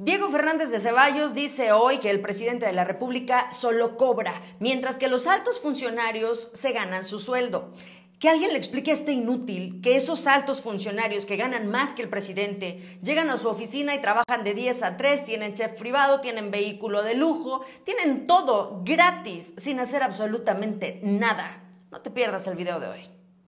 Diego Fernández de Ceballos dice hoy que el presidente de la República solo cobra, mientras que los altos funcionarios se ganan su sueldo. Que alguien le explique a este inútil que esos altos funcionarios que ganan más que el presidente llegan a su oficina y trabajan de 10 a 3, tienen chef privado, tienen vehículo de lujo, tienen todo gratis sin hacer absolutamente nada. No te pierdas el video de hoy.